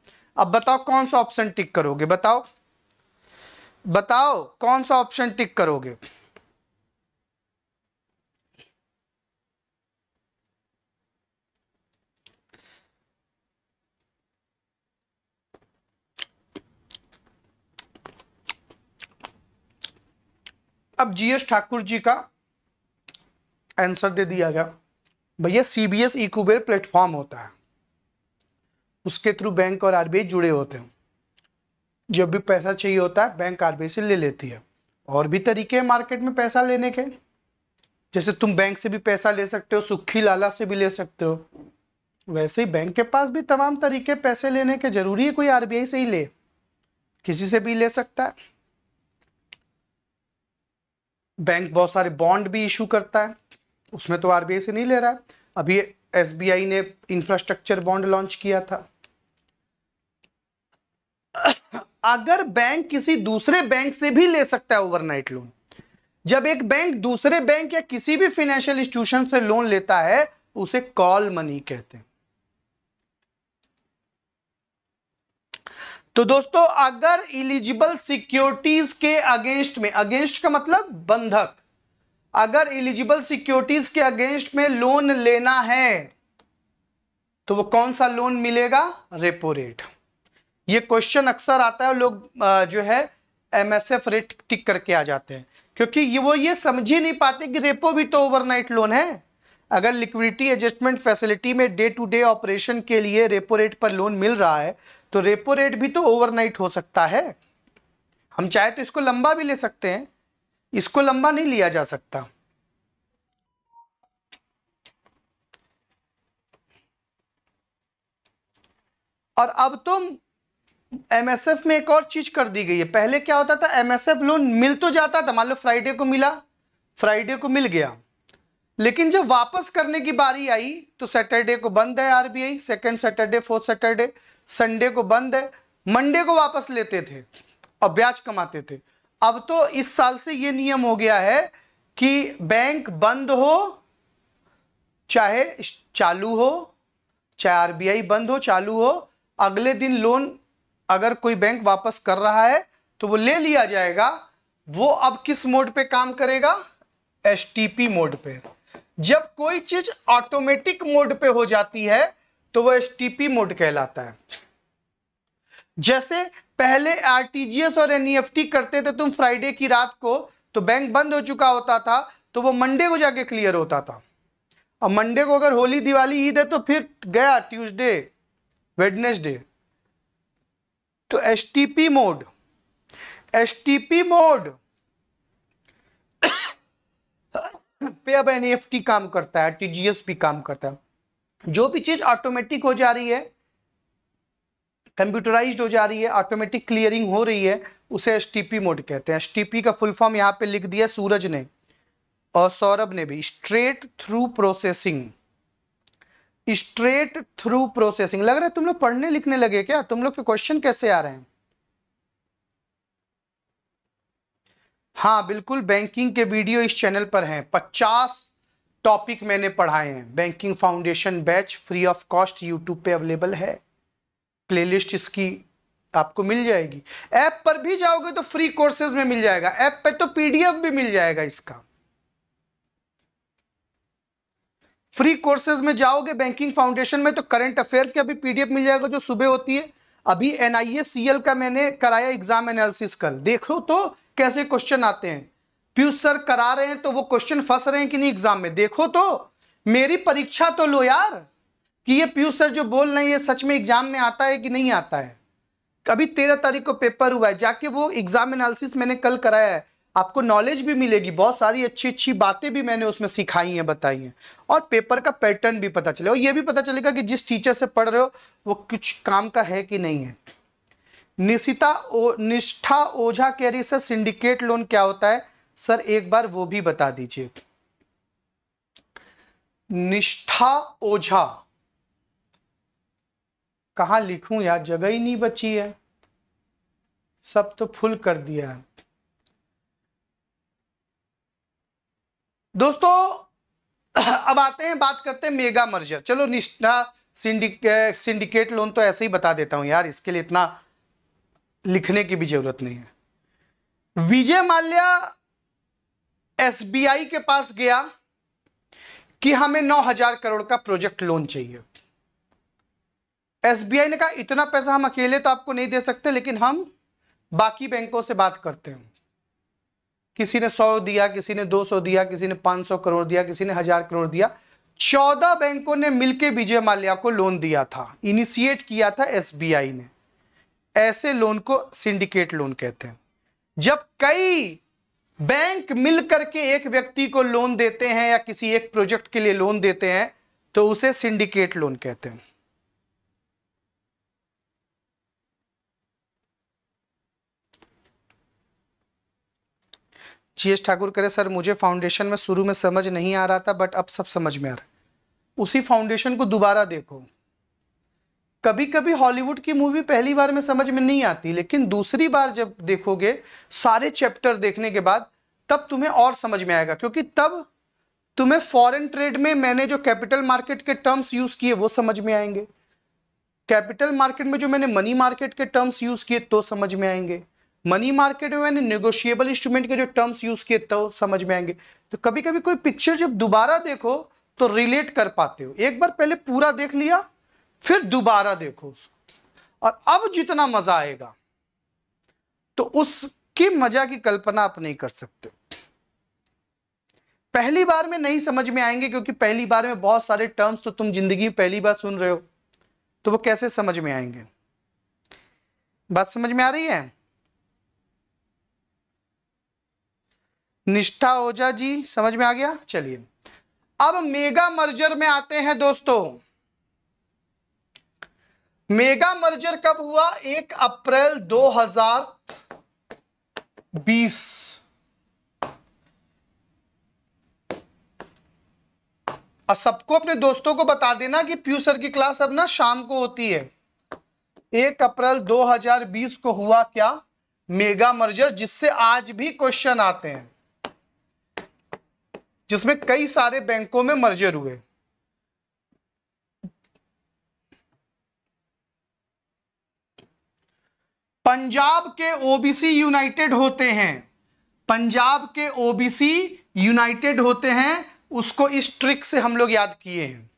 अब बताओ कौन सा ऑप्शन टिक करोगे बताओ बताओ कौन सा ऑप्शन टिक करोगे अब जीएस ठाकुर जी का आंसर दे दिया गया भैया सीबीएस ई प्लेटफॉर्म होता है उसके थ्रू बैंक और आरबीआई जुड़े होते हैं जब भी पैसा चाहिए होता है बैंक आरबीआई से ले लेती है और भी तरीके हैं मार्केट में पैसा लेने के जैसे तुम बैंक से भी पैसा ले सकते हो सुखी लाला से भी ले सकते हो वैसे ही बैंक के पास भी तमाम तरीके पैसे लेने के जरूरी है कोई आरबीआई से ही ले किसी से भी ले सकता है बैंक बहुत सारे बॉन्ड भी इशू करता है उसमें तो आरबीआई से नहीं ले रहा है अभी एस ने इंफ्रास्ट्रक्चर बॉन्ड लॉन्च किया था अगर बैंक किसी दूसरे बैंक से भी ले सकता है ओवरनाइट लोन जब एक बैंक दूसरे बैंक या किसी भी फाइनेंशियल इंस्टीट्यूशन से लोन लेता है उसे कॉल मनी कहते हैं तो दोस्तों अगर इलिजिबल सिक्योरिटीज के अगेंस्ट में अगेंस्ट का मतलब बंधक अगर इलिजिबल सिक्योरिटीज के अगेंस्ट में लोन लेना है तो वो कौन सा लोन मिलेगा रेपो रेट ये क्वेश्चन अक्सर आता है लोग जो है एमएसएफ रेट टिक करके आ जाते हैं क्योंकि ये वो ये समझ ही नहीं पाते कि रेपो भी तो ओवरनाइट लोन है अगर लिक्विडिटी एडजस्टमेंट फैसिलिटी में डे टू डे ऑपरेशन के लिए रेपो रेट पर लोन मिल रहा है तो रेपो रेट भी तो ओवरनाइट हो सकता है हम चाहे तो इसको लंबा भी ले सकते हैं इसको लंबा नहीं लिया जा सकता और अब तो एमएसएफ में एक और चीज कर दी गई है पहले क्या होता था एमएसएफ लोन मिल तो जाता था मान लो फ्राइडे को मिला फ्राइडे को मिल गया लेकिन जब वापस करने की बारी आई तो सैटरडे को बंद है RBI second Saturday fourth Saturday Sunday को बंद है मंडे को वापस लेते थे और ब्याज कमाते थे अब तो इस साल से यह नियम हो गया है कि बैंक बंद हो चाहे चालू हो चाहे आरबीआई बंद हो चालू हो अगले दिन लोन अगर कोई बैंक वापस कर रहा है तो वो ले लिया जाएगा वो अब किस मोड पे काम करेगा एस मोड पे जब कोई चीज ऑटोमेटिक मोड पे हो जाती है तो वह एसटीपी मोड कहलाता है जैसे पहले आरटीजीएस और एनईएफटी e करते थे तुम फ्राइडे की रात को तो बैंक बंद हो चुका होता था तो वो मंडे को जाके क्लियर होता था और मंडे को अगर होली दिवाली ईद है तो फिर गया ट्यूसडे वेडनेसडे तो एसटीपी मोड एसटीपी मोड पे अब एन काम करता है टीजीएस भी काम करता है जो भी चीज ऑटोमेटिक हो जा रही है कंप्यूटराइज हो जा रही है ऑटोमेटिक क्लियरिंग हो रही है उसे एस मोड कहते हैं एस का फुल फॉर्म यहाँ पे लिख दिया सूरज ने और सौरभ ने भी straight through processing straight through processing लग रहा है तुम लोग पढ़ने लिखने लगे क्या तुम लोग के क्वेश्चन कैसे आ रहे हैं हाँ बिल्कुल बैंकिंग के वीडियो इस चैनल पर हैं पचास टॉपिक मैंने पढ़ाए हैं banking foundation batch free of cost YouTube पे अवेलेबल है प्लेलिस्ट इसकी आपको मिल जाएगी ऐप पर भी जाओगे तो फ्री कोर्सेज में मिल जाएगा ऐप पे तो पीडीएफ भी मिल जाएगा इसका फ्री कोर्सेज में जाओगे बैंकिंग फाउंडेशन में तो करंट अफेयर के अभी पीडीएफ मिल जाएगा जो सुबह होती है अभी एनआईए सीएल का मैंने कराया एग्जाम एनालिसिस कल देखो तो कैसे क्वेश्चन आते हैं पीयूष सर करा रहे हैं तो वो क्वेश्चन फंस रहे हैं कि नहीं एग्जाम में देखो तो मेरी परीक्षा तो लो यार कि ये पीयूष सर जो बोल रहे हैं ये सच में एग्जाम में आता है कि नहीं आता है अभी तेरह तारीख को पेपर हुआ है जाके वो एग्जाम एनालिसिस मैंने कल कराया है आपको नॉलेज भी मिलेगी बहुत सारी अच्छी अच्छी बातें भी मैंने उसमें सिखाई हैं बताई हैं और पेपर का पैटर्न भी पता चलेगा और ये भी पता चलेगा कि जिस टीचर से पढ़ रहे हो वो कुछ काम का है कि नहीं है निशिता ओ निष्ठा ओझा कह रही सर सिंडिकेट लोन क्या होता है सर एक बार वो भी बता दीजिए निष्ठा ओझा कहा लिखूं यार जगह ही नहीं बची है सब तो फुल कर दिया है दोस्तों अब आते हैं बात करते हैं मेगा मर्जर चलो निष्ठा सिंडिकेट सिंडिकेट लोन तो ऐसे ही बता देता हूं यार इसके लिए इतना लिखने की भी जरूरत नहीं है विजय माल्या एसबीआई के पास गया कि हमें नौ हजार करोड़ का प्रोजेक्ट लोन चाहिए एसबीआई ने कहा इतना पैसा हम अकेले तो आपको नहीं दे सकते लेकिन हम बाकी बैंकों से बात करते हैं किसी ने सौ दिया किसी ने दो सौ दिया किसी ने पांच सौ करोड़ दिया किसी ने हजार करोड़ दिया चौदह बैंकों ने मिलकर विजय माल्या को लोन दिया था इनिशिएट किया था एसबीआई ने ऐसे लोन को सिंडिकेट लोन कहते हैं जब कई बैंक मिलकर के एक व्यक्ति को लोन देते हैं या किसी एक प्रोजेक्ट के लिए लोन देते हैं तो उसे सिंडिकेट लोन कहते हैं जीएस ठाकुर करे सर मुझे फाउंडेशन में शुरू में समझ नहीं आ रहा था बट अब सब समझ में आ रहा है उसी फाउंडेशन को दोबारा देखो कभी कभी हॉलीवुड की मूवी पहली बार में समझ में नहीं आती लेकिन दूसरी बार जब देखोगे सारे चैप्टर देखने के बाद तब तुम्हें और समझ में आएगा क्योंकि तब तुम्हें फॉरेन ट्रेड में मैंने जो कैपिटल मार्केट के टर्म्स यूज किए वो समझ में आएंगे कैपिटल मार्केट में जो मैंने मनी मार्केट के टर्म्स यूज किए तो समझ में आएंगे मनी मार्केट में मैंने नेगोशिएबल इंस्ट्रूमेंट के जो टर्म्स यूज किए तो समझ में आएंगे तो कभी कभी कोई पिक्चर जब दोबारा देखो तो रिलेट कर पाते हो एक बार पहले पूरा देख लिया फिर दोबारा देखो उसको और अब जितना मजा आएगा तो उसकी मजा की कल्पना आप नहीं कर सकते पहली बार में नहीं समझ में आएंगे क्योंकि पहली बार में बहुत सारे टर्म्स तो तुम जिंदगी में पहली बार सुन रहे हो तो वो कैसे समझ में आएंगे बात समझ में आ रही है निष्ठा ओझा जी समझ में आ गया चलिए अब मेगा मर्जर में आते हैं दोस्तों मेगा मर्जर कब हुआ एक अप्रैल 2020 और सबको अपने दोस्तों को बता देना कि प्यू सर की क्लास अब ना शाम को होती है एक अप्रैल 2020 को हुआ क्या मेगा मर्जर जिससे आज भी क्वेश्चन आते हैं जिसमें कई सारे बैंकों में मर्जर हुए पंजाब के ओबीसी यूनाइटेड होते हैं पंजाब के ओबीसी यूनाइटेड होते हैं उसको इस ट्रिक से हम लोग याद किए हैं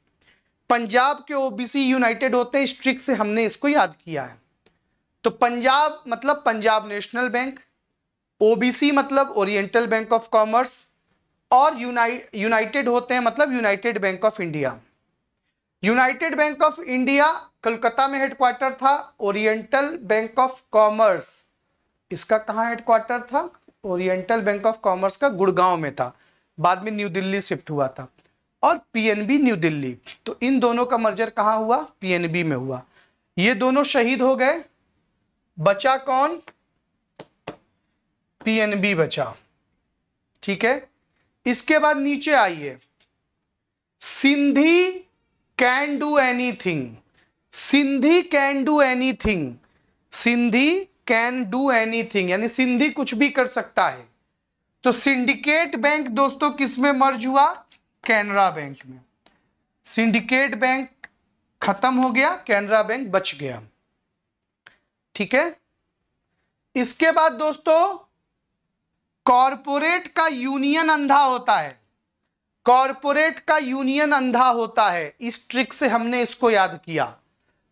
पंजाब के ओबीसी यूनाइटेड होते हैं इस ट्रिक से हमने इसको याद किया है तो पंजाब मतलब पंजाब नेशनल बैंक ओबीसी मतलब ओरिएंटल बैंक ऑफ कॉमर्स और यूनाइटेड होते हैं मतलब united bank of India united bank of India Calcutta में हेडक्वार्टर था ओरिएंटल बैंक ऑफ कॉमर्स इसका कहाँ हेडक्वार्टर था ओरिएंटल बैंक ऑफ कॉमर्स का गुड़गांव में था बाद में न्यू दिल्ली शिफ्ट हुआ था और पीएनबी न्यू दिल्ली तो इन दोनों का मर्जर कहाँ हुआ पीएनबी में हुआ ये दोनों शहीद हो गए बचा कौन पीएनबी बचा ठीक है इसके बाद नीचे आइए Sindhi can do anything Sindhi can do anything Sindhi can do anything यानी सिंधी कुछ भी कर सकता है तो सिंडिकेट बैंक दोस्तों किस में मर्ज हुआ कैनरा बैंक में सिंडिकेट बैंक खत्म हो गया कैनरा बैंक बच गया ठीक है इसके बाद दोस्तों कॉरपोरेट का यूनियन अंधा होता है कॉरपोरेट का यूनियन अंधा होता है इस ट्रिक से हमने इसको याद किया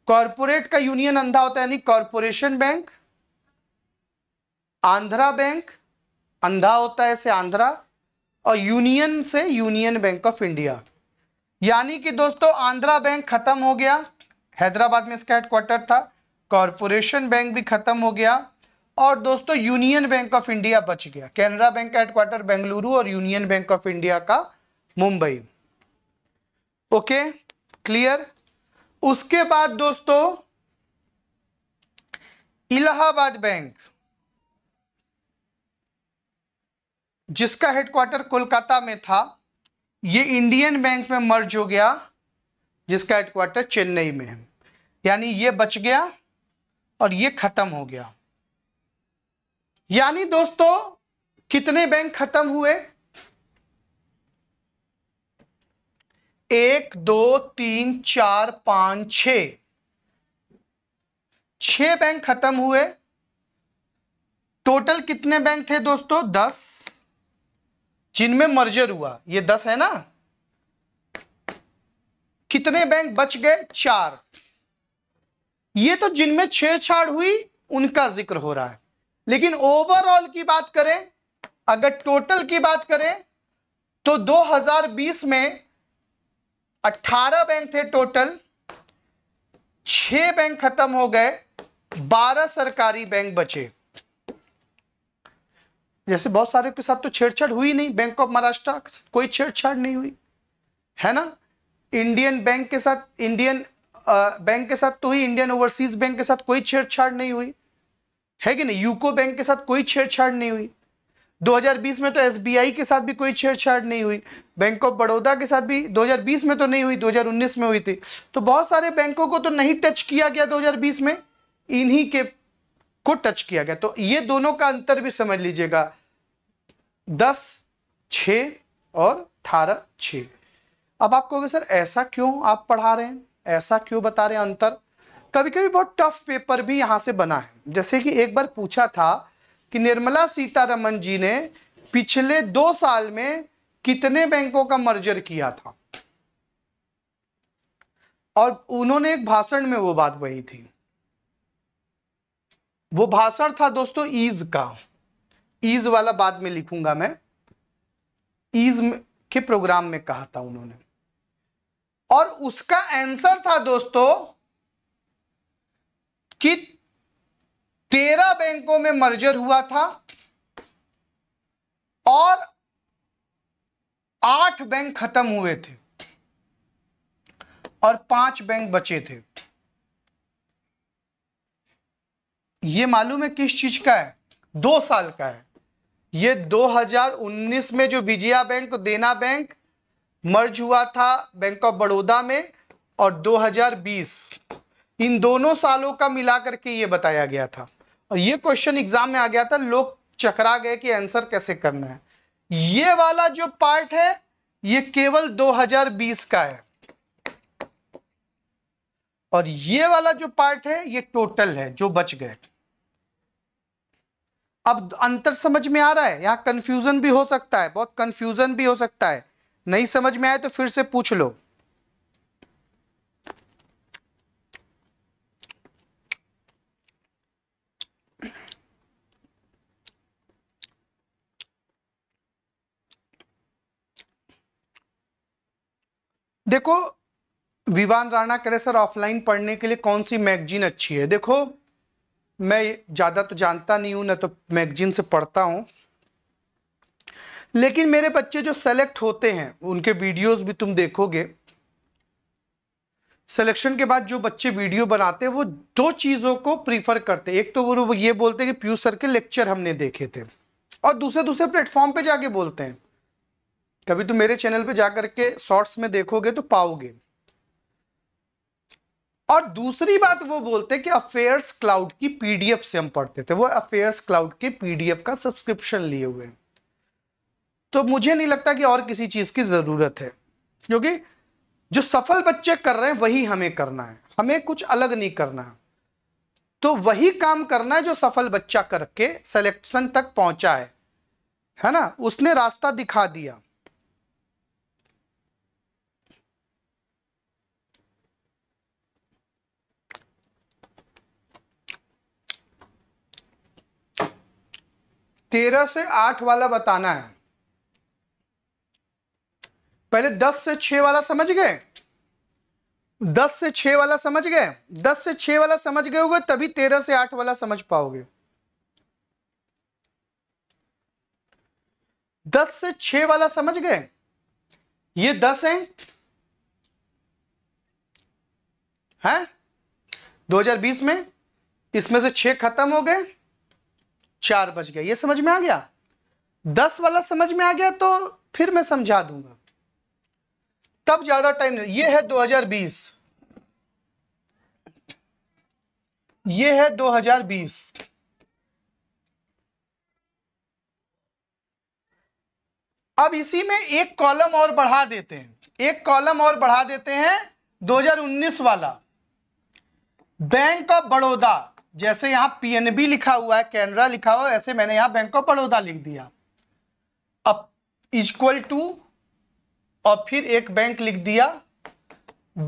कॉरपोरेट का यूनियन अंधा होता है यानी कॉरपोरेशन बैंक आंध्रा बैंक अंधा होता है से आंध्रा और यूनियन से यूनियन बैंक ऑफ इंडिया यानी कि दोस्तों आंध्रा बैंक खत्म हो गया हैदराबाद में इसका हेडक्वार्टर था कॉरपोरेशन बैंक भी खत्म हो गया और दोस्तों यूनियन बैंक ऑफ इंडिया बच गया कैनरा बैंक का हेडक्वार्टर बेंगलुरु और यूनियन बैंक ऑफ इंडिया का मुंबई ओके क्लियर उसके बाद दोस्तों इलाहाबाद बैंक जिसका हेडक्वार्टर कोलकाता में था ये इंडियन बैंक में मर्ज हो गया जिसका हेडक्वार्टर चेन्नई में है यानी ये बच गया और ये खत्म हो गया यानी दोस्तों कितने बैंक खत्म हुए एक दो तीन चार पांच छ बैंक खत्म हुए टोटल कितने बैंक थे दोस्तों दस जिनमें मर्जर हुआ ये दस है ना कितने बैंक बच गए चार ये तो जिनमें छेड़छाड़ हुई उनका जिक्र हो रहा है लेकिन ओवरऑल की बात करें अगर टोटल की बात करें तो 2020 में 18 बैंक थे टोटल छह बैंक खत्म हो गए 12 सरकारी बैंक बचे जैसे बहुत सारे के साथ तो छेड़छाड़ हुई नहीं बैंक ऑफ महाराष्ट्र कोई छेड़छाड़ नहीं हुई है ना इंडियन बैंक के साथ इंडियन बैंक के साथ तो ही इंडियन ओवरसीज बैंक के साथ कोई छेड़छाड़ नहीं हुई है कि नहीं यूको बैंक के साथ कोई छेड़छाड़ नहीं हुई 2020 में तो एसबीआई के साथ भी कोई छेड़छाड़ नहीं हुई बैंक ऑफ बड़ौदा के साथ भी 2020 में तो नहीं हुई 2019 में हुई थी तो बहुत सारे बैंकों को तो नहीं टच किया गया 2020 में इन्हीं के को टच किया गया तो ये दोनों का अंतर भी समझ लीजिएगा दस छ और 18 छ अब आप कहोगे सर ऐसा क्यों आप पढ़ा रहे हैं ऐसा क्यों बता रहे हैं अंतर कभी कभी बहुत टफ पेपर भी यहां से बना है जैसे कि एक बार पूछा था कि निर्मला सीतारमन जी ने पिछले दो साल में कितने बैंकों का मर्जर किया था और उन्होंने एक भाषण में वो बात वही थी वो भाषण था दोस्तों ईज का ईज वाला बाद में लिखूंगा मैं ईज के प्रोग्राम में कहा था उन्होंने और उसका आंसर था दोस्तों कि तेरह बैंकों में मर्जर हुआ था और आठ बैंक खत्म हुए थे और पांच बैंक बचे थे ये मालूम है किस चीज का है दो साल का है ये 2019 में जो Vijaya bank Dena bank merge हुआ था बैंक ऑफ बड़ौदा में और 2020 इन दोनों सालों का मिलाकर के ये बताया गया था और ये क्वेश्चन एग्जाम में आ गया था लोग चकरा गए कि आंसर कैसे करना है ये वाला जो पार्ट है ये केवल 2020 का है और ये वाला जो पार्ट है ये टोटल है जो बच गए अब अंतर समझ में आ रहा है यहां कंफ्यूजन भी हो सकता है बहुत कंफ्यूजन भी हो सकता है नहीं समझ में आए तो फिर से पूछ लो देखो विवान राणा कह रहे सर ऑफलाइन पढ़ने के लिए कौन सी मैगजीन अच्छी है देखो मैं ज़्यादा तो जानता नहीं हूँ ना तो मैगजीन से पढ़ता हूँ लेकिन मेरे बच्चे जो सेलेक्ट होते हैं उनके वीडियोस भी तुम देखोगे सिलेक्शन के बाद जो बच्चे वीडियो बनाते हैं वो दो चीज़ों को प्रीफर करते एक तो वो ये बोलते हैं कि पीयूष सर के लेक्चर हमने देखे थे और दूसरे दूसरे प्लेटफॉर्म पे जाके बोलते हैं कभी तुम मेरे चैनल पे जाकर के शॉर्ट्स में देखोगे तो पाओगे और दूसरी बात वो बोलते कि अफेयर्स क्लाउड की पीडीएफ से हम पढ़ते थे वो अफेयर्स क्लाउड के पीडीएफ का सब्सक्रिप्शन लिए हुए तो मुझे नहीं लगता कि और किसी चीज की जरूरत है क्योंकि जो सफल बच्चे कर रहे हैं वही हमें करना है हमें कुछ अलग नहीं करना है तो वही काम करना है जो सफल बच्चा करके सेलेक्शन तक पहुंचा है है ना उसने रास्ता दिखा दिया तेरह से आठ वाला बताना है पहले दस से छ वाला समझ गए दस से छ वाला समझ गए दस से छ वाला समझ गए होगे तभी तेरह से आठ वाला समझ पाओगे दस से छ वाला समझ गए ये दस है हैं 2020 में इसमें से छह खत्म हो गए चार बज गया ये समझ में आ गया दस वाला समझ में आ गया तो फिर मैं समझा दूंगा तब ज्यादा टाइम नहीं ये है 2020 ये है 2020 अब इसी में एक कॉलम और बढ़ा देते हैं एक कॉलम और बढ़ा देते हैं 2019 वाला बैंक ऑफ बड़ौदा जैसे यहां पीएनबी लिखा हुआ है कैनरा लिखा हुआ है ऐसे मैंने यहां बैंक ऑफ बड़ौदा लिख दिया अब इक्वल टू और फिर एक बैंक लिख दिया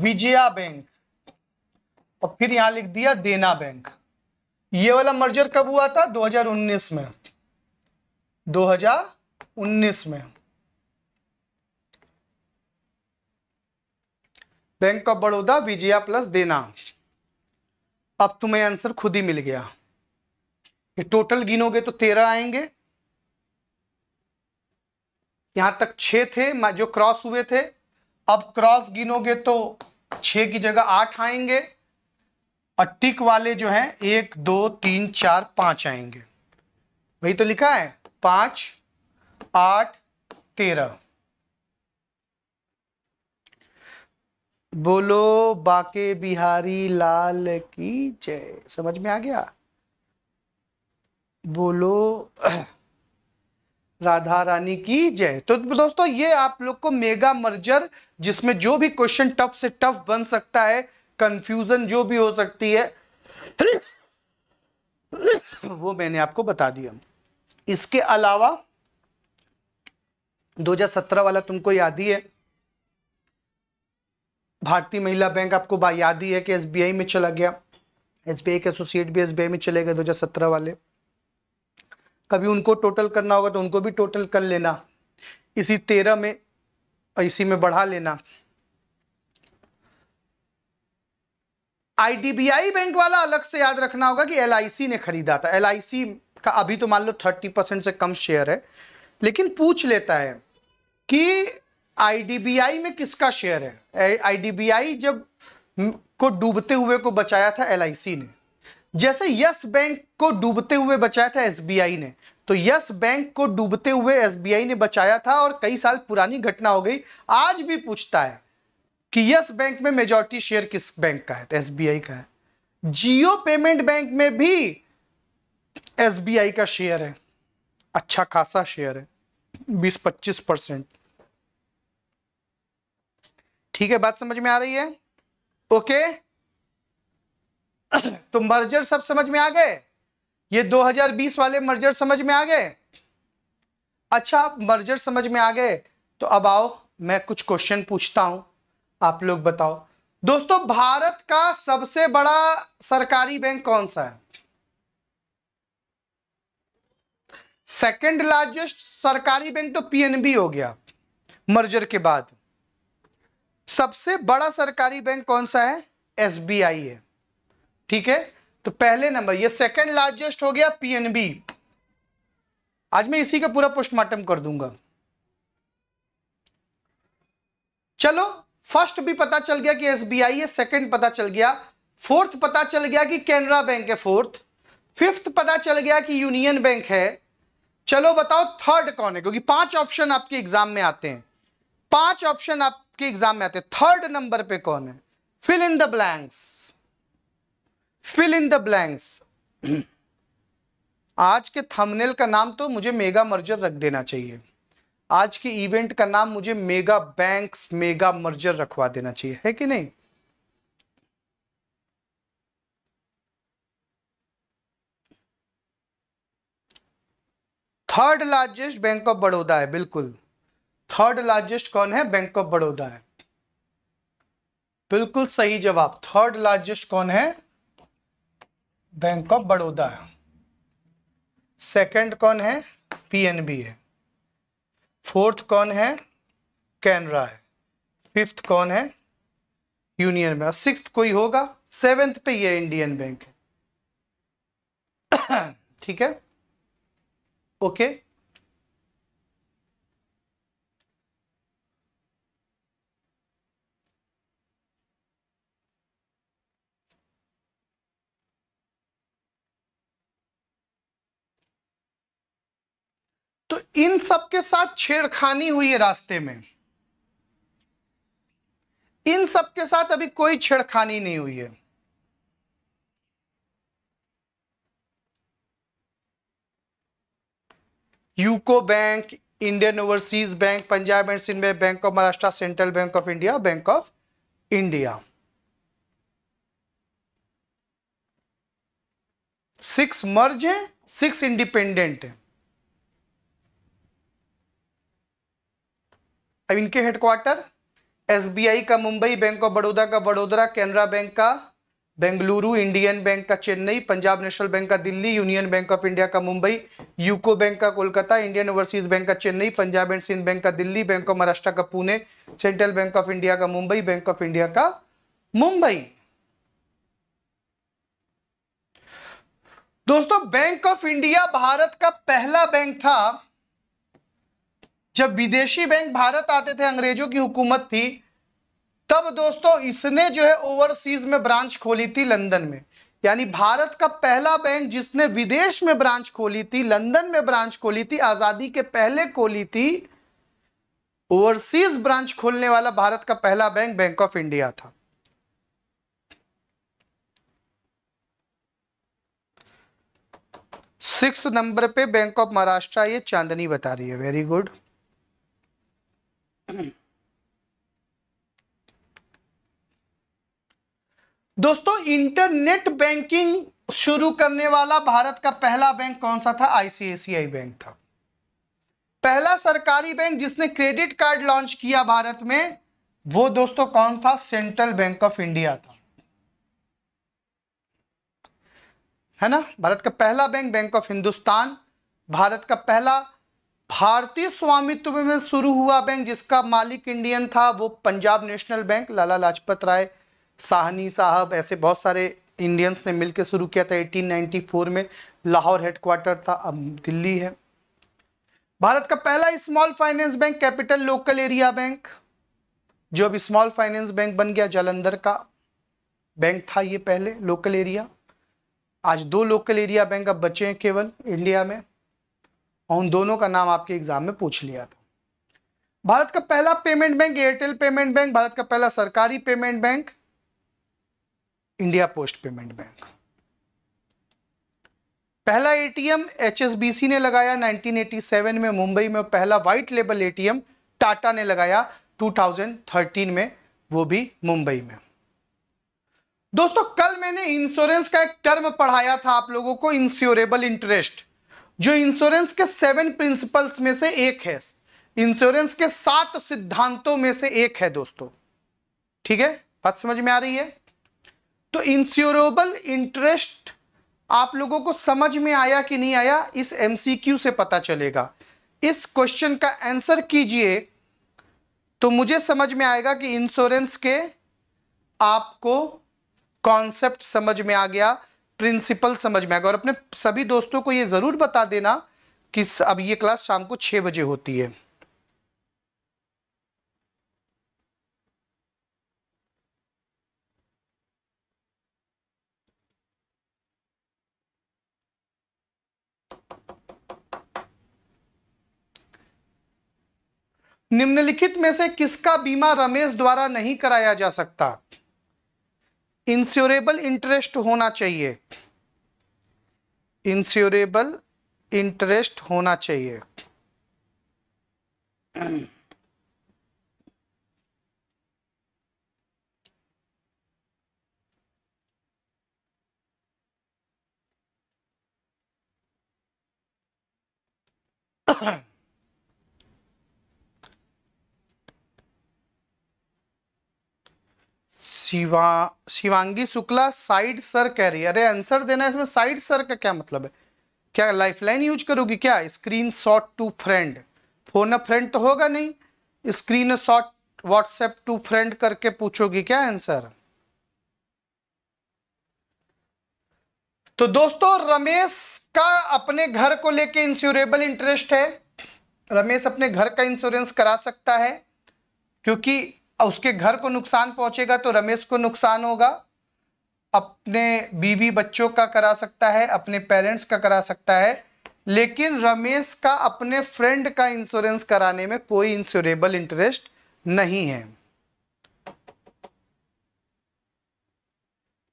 विजया बैंक और फिर यहां लिख दिया देना बैंक ये वाला मर्जर कब हुआ था 2019 में 2019 में bank of Baroda Vijaya plus Dena अब तुम्हें आंसर खुद ही मिल गया ये टोटल गिनोगे तो तेरह आएंगे यहां तक छह थे जो क्रॉस हुए थे अब क्रॉस गिनोगे तो छह की जगह आठ आएंगे और टिक वाले जो हैं एक दो तीन चार पांच आएंगे वही तो लिखा है पांच आठ तेरह बोलो बाके बिहारी लाल की जय समझ में आ गया बोलो राधा रानी की जय तो दोस्तों ये आप लोग को मेगा मर्जर जिसमें जो भी क्वेश्चन टफ से टफ बन सकता है कंफ्यूजन जो भी हो सकती है वो मैंने आपको बता दिया इसके अलावा 2017 वाला तुमको याद ही है भारतीय महिला बैंक आपको याद ही है कि एसबीआई में चला गया एसबीआई के एसोसिएट भी एसबीआई में चले गए 2017 वाले कभी उनको टोटल करना होगा तो उनको भी टोटल कर लेना इसी तेरह में इसी में बढ़ा लेना आईडीबीआई बैंक वाला अलग से याद रखना होगा कि एल ने खरीदा था एल का अभी तो मान लो थर्टी परसेंट से कम शेयर है लेकिन पूछ लेता है कि आईडीबीआई में किसका शेयर है आईडीबीआई जब को डूबते हुए को बचाया था एलआईसी ने जैसे यस बैंक को डूबते हुए बचाया था एसबीआई ने तो यस बैंक को डूबते हुए एसबीआई ने बचाया था और कई साल पुरानी घटना हो गई आज भी पूछता है कि यस बैंक में मेजोरिटी शेयर किस बैंक का है तो एसबीआई का है जियो पेमेंट बैंक में भी एसबीआई का शेयर है अच्छा खासा शेयर है बीस पच्चीस परसेंट ठीक है बात समझ में आ रही है ओके तो मर्जर सब समझ में आ गए ये 2020 वाले मर्जर समझ में आ गए अच्छा मर्जर समझ में आ गए तो अब आओ मैं कुछ क्वेश्चन पूछता हूं आप लोग बताओ दोस्तों भारत का सबसे बड़ा सरकारी बैंक कौन सा है सेकंड लार्जेस्ट सरकारी बैंक तो पीएनबी हो गया मर्जर के बाद सबसे बड़ा सरकारी बैंक कौन सा है एसबीआई है ठीक है तो पहले नंबर ये सेकंड लार्जेस्ट हो गया पीएनबी आज मैं इसी का पूरा पोस्टमार्टम कर दूंगा चलो फर्स्ट भी पता चल गया कि एसबीआई है सेकंड पता चल गया फोर्थ पता चल गया कि कैनरा बैंक है फोर्थ फिफ्थ पता चल गया कि यूनियन बैंक है चलो बताओ थर्ड कौन है क्योंकि पांच ऑप्शन आपके एग्जाम में आते हैं पांच ऑप्शन आप आपके एग्जाम में आते थर्ड नंबर पे कौन है fill in the blanks fill in the blanks आज के थंबनेल का नाम तो मुझे मेगा मर्जर रख देना चाहिए आज के इवेंट का नाम मुझे मेगा बैंक्स मेगा मर्जर रखवा देना चाहिए है कि नहीं third largest bank of Baroda है बिल्कुल थर्ड लार्जेस्ट कौन है बैंक ऑफ बड़ौदा है बिल्कुल सही जवाब थर्ड लार्जेस्ट कौन है बैंक ऑफ बड़ौदा है सेकेंड कौन है पीएनबी है फोर्थ कौन है कैनरा है फिफ्थ कौन है यूनियन बैंक सिक्स कोई होगा सेवेंथ पे ये इंडियन बैंक है ठीक है ओके okay. तो इन सब के साथ छेड़खानी हुई है रास्ते में इन सब के साथ अभी कोई छेड़खानी नहीं हुई है UCO bank Indian overseas bank Punjab and Sindh bank of Maharashtra central bank of India bank of India six merge हैं सिक्स इंडिपेंडेंट हैं अब इनके हेडक्वार्टर एसबीआई का मुंबई बैंक ऑफ बड़ौदा का वडोदरा कैनरा बैंक का बेंगलुरु इंडियन बैंक का चेन्नई पंजाब नेशनल बैंक का Delhi union bank of India का मुंबई यूको बैंक का कोलकाता इंडियन ओवरसीज बैंक का चेन्नई पंजाब एंड सिंध बैंक का दिल्ली बैंक ऑफ महाराष्ट्र का Pune central bank of India का मुंबई बैंक ऑफ इंडिया का मुंबई दोस्तों बैंक ऑफ इंडिया भारत का पहला बैंक था जब विदेशी बैंक भारत आते थे अंग्रेजों की हुकूमत थी तब दोस्तों इसने जो है ओवरसीज में ब्रांच खोली थी लंदन में यानी भारत का पहला बैंक जिसने विदेश में ब्रांच खोली थी लंदन में ब्रांच खोली थी आजादी के पहले खोली थी ओवरसीज ब्रांच खोलने वाला भारत का पहला बैंक बैंक ऑफ इंडिया था सिक्स नंबर पे बैंक ऑफ महाराष्ट्र ये चांदनी बता रही है वेरी गुड दोस्तों इंटरनेट बैंकिंग शुरू करने वाला भारत का पहला बैंक कौन सा था आईसीआईसीआई बैंक था पहला सरकारी बैंक जिसने क्रेडिट कार्ड लॉन्च किया भारत में वो दोस्तों कौन था सेंट्रल बैंक ऑफ इंडिया था है ना भारत का पहला bank bank of Hindustan Bharat का पहला भारतीय स्वामित्व में शुरू हुआ बैंक जिसका मालिक इंडियन था वो पंजाब नेशनल बैंक लाला लाजपत राय साहनी साहब ऐसे बहुत सारे इंडियंस ने मिलकर शुरू किया था 1894 में लाहौर हेडक्वार्टर था अब दिल्ली है भारत का पहला small finance bank capital local area bank जो अब स्मॉल फाइनेंस बैंक बन गया जालंधर का बैंक था ये पहले लोकल एरिया आज दो लोकल एरिया बैंक अब बचे हैं केवल इंडिया में और उन दोनों का नाम आपके एग्जाम में पूछ लिया था भारत का पहला payment bank Airtel payment bank Bharat का पहला सरकारी payment bank India post payment bank पहला एटीएम एचएसबीसी ने लगाया 1987 में मुंबई में पहला व्हाइट लेबल एटीएम टाटा ने लगाया 2013 में वो भी मुंबई में दोस्तों कल मैंने इंश्योरेंस का एक टर्म पढ़ाया था आप लोगों को इंश्योरेबल इंटरेस्ट जो इंश्योरेंस के सेवन प्रिंसिपल्स में से एक है इंश्योरेंस के सात सिद्धांतों में से एक है दोस्तों ठीक है बात समझ में आ रही है तो इंश्योरेबल इंटरेस्ट आप लोगों को समझ में आया कि नहीं आया इस एमसीक्यू से पता चलेगा इस क्वेश्चन का आंसर कीजिए तो मुझे समझ में आएगा कि इंश्योरेंस के आपको कॉन्सेप्ट समझ में आ गया प्रिंसिपल समझ में आएगा और अपने सभी दोस्तों को ये ज़रूर बता देना कि अब ये क्लास शाम को छः बजे होती है निम्नलिखित में से किसका बीमा रमेश द्वारा नहीं कराया जा सकता इंश्योरेबल इंटरेस्ट होना चाहिए इंश्योरेबल इंटरेस्ट होना चाहिए शिवा शिवांगी शुक्ला साइड सर कह रही है अरे आंसर देना है इसमें साइड सर का क्या मतलब है क्या लाइफलाइन यूज करोगी क्या screenshot to friend phone a friend तो होगा नहीं screenshot WhatsApp to friend करके पूछोगी क्या आंसर तो दोस्तों रमेश का अपने घर को लेके इंश्योरेबल इंटरेस्ट है रमेश अपने घर का इंश्योरेंस करा सकता है क्योंकि उसके घर को नुकसान पहुंचेगा तो रमेश को नुकसान होगा अपने बीवी बच्चों का करा सकता है अपने पेरेंट्स का करा सकता है लेकिन रमेश का अपने फ्रेंड का इंश्योरेंस कराने में कोई इंश्योरेबल इंटरेस्ट नहीं है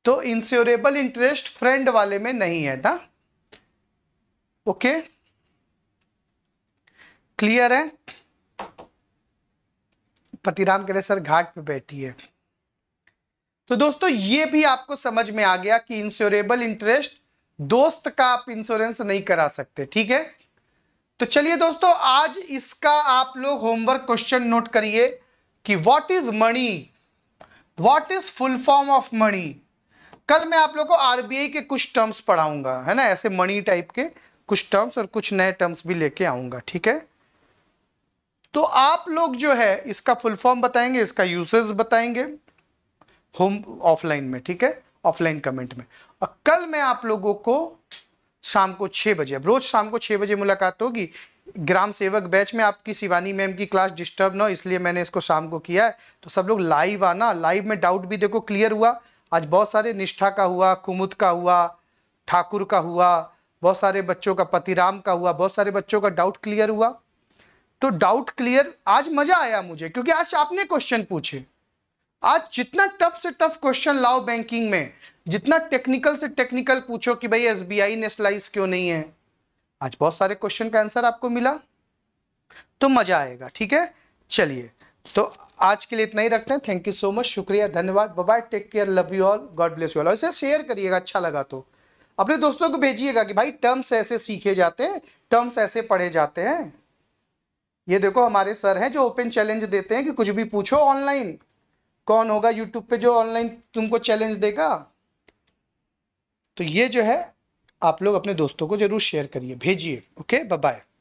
तो इंश्योरेबल इंटरेस्ट फ्रेंड वाले में नहीं है ना ओके क्लियर है पतिराम कह रहे सर घाट पे बैठी है तो दोस्तों ये भी आपको समझ में आ गया कि इंश्योरेबल इंटरेस्ट दोस्त का आप इंश्योरेंस नहीं करा सकते ठीक है तो चलिए दोस्तों आज इसका आप लोग होमवर्क क्वेश्चन नोट करिए कि what is money what is full form of money कल मैं आप लोग को आरबीआई के कुछ टर्म्स पढ़ाऊंगा है ना ऐसे मनी टाइप के कुछ टर्म्स और कुछ नए टर्म्स भी लेके आऊंगा ठीक है तो आप लोग जो है इसका फुल फॉर्म बताएंगे इसका यूसेज बताएंगे होम ऑफलाइन में ठीक है ऑफलाइन कमेंट में और कल मैं आप लोगों को शाम को छह बजे अब रोज शाम को छह बजे मुलाकात होगी ग्राम सेवक बैच में आपकी शिवानी मैम की क्लास डिस्टर्ब ना हो इसलिए मैंने इसको शाम को किया है तो सब लोग लाइव आना लाइव में डाउट भी देखो क्लियर हुआ आज बहुत सारे निष्ठा का हुआ कुमुद का हुआ ठाकुर का हुआ बहुत सारे बच्चों का पतिराम का हुआ बहुत सारे बच्चों का डाउट क्लियर हुआ तो डाउट क्लियर आज मजा आया मुझे क्योंकि आज आपने क्वेश्चन पूछे आज जितना टफ से टफ क्वेश्चन लाओ बैंकिंग में जितना टेक्निकल से टेक्निकल पूछो कि भाई एसबीआई ने स्लाइस क्यों नहीं है आज बहुत सारे क्वेश्चन का आंसर आपको मिला तो मजा आएगा ठीक है चलिए तो आज के लिए इतना ही रखते हैं थैंक यू सो मच शुक्रिया धन्यवाद bye take care love you all God bless you all इसे शेयर करिएगा अच्छा लगा तो अपने दोस्तों को भेजिएगा कि भाई टर्म्स ऐसे सीखे जाते हैं टर्म्स ऐसे पढ़े जाते हैं ये देखो हमारे सर हैं जो ओपन चैलेंज देते हैं कि कुछ भी पूछो ऑनलाइन कौन होगा यूट्यूब पे जो ऑनलाइन तुमको चैलेंज देगा तो ये जो है आप लोग अपने दोस्तों को जरूर शेयर करिए भेजिए ओके बाय